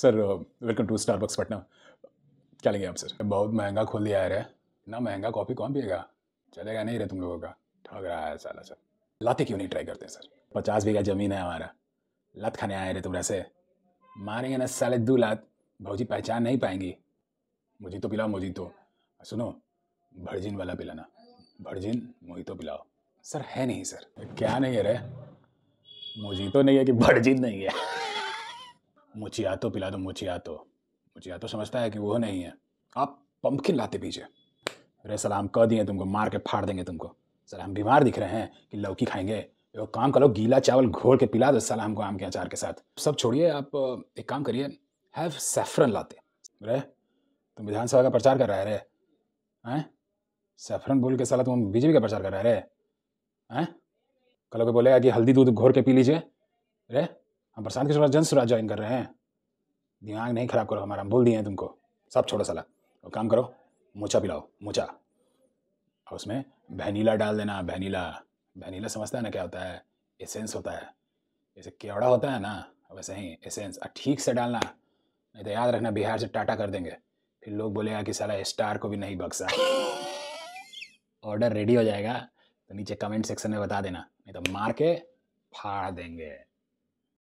sir welcome to Starbucks Patna क्या लेंगे आप सर बहुत महंगा खोल दिया है इतना महंगा कॉफ़ी कौन पिएगा चलेगा नहीं रे तुम लोगों का ठग रहा है साला सर लाते क्यों नहीं ट्राई करते सर पचास बीघा ज़मीन है हमारा लत खाने आए रे तुम ऐसे मारेंगे ना साले दो लात भाजी पहचान नहीं पाएंगी मुझे तो पिलाओ मुझे तो सुनो भर्जिन वाला पिलाना भर्जिन मुझे तो पिलाओ सर है नहीं सर क्या नहीं है रे मुझे तो नहीं है कि भर्जिन नहीं है मुचियातो पिला दो मुचियातो मुचियातो समझता है कि वो नहीं है आप पंपकिन लाते पीछे अरे सलाम कह दिए तुमको मार के फाड़ देंगे तुमको सर हम बीमार दिख रहे हैं कि लौकी खाएंगे वो काम करो गीला चावल घोल के पिला दो सलाम को आम के अचार के साथ सब छोड़िए आप एक काम करिए हैव सेफरन लाते रे तुम विधानसभा का प्रचार कर रहा है रे हैं सेफरन बोल के साला तुम बीजेपी का प्रचार कर रहा है रे हैं कल को बोलेगा कि हल्दी दूध घोर के पी लीजिए रे हम प्रशांत किशोर जन सुराज ज्वाइन कर रहे हैं दिमाग नहीं खराब करो हमारा हम बोल दिए हैं तुमको सब छोड़ो साला और काम करो मोचा पिलाओ मोचा और उसमें वनीला डाल देना वनीला वनीला समझता है ना क्या होता है एसेंस होता है जैसे केवड़ा होता है ना वैसे ही एसेंस ठीक से डालना नहीं तो याद रखना बिहार से टाटा कर देंगे फिर लोग बोलेगा कि सला स्टार को भी नहीं बक्सा ऑर्डर रेडी हो जाएगा तो नीचे कमेंट सेक्शन में बता देना नहीं तो मार के फाड़ देंगे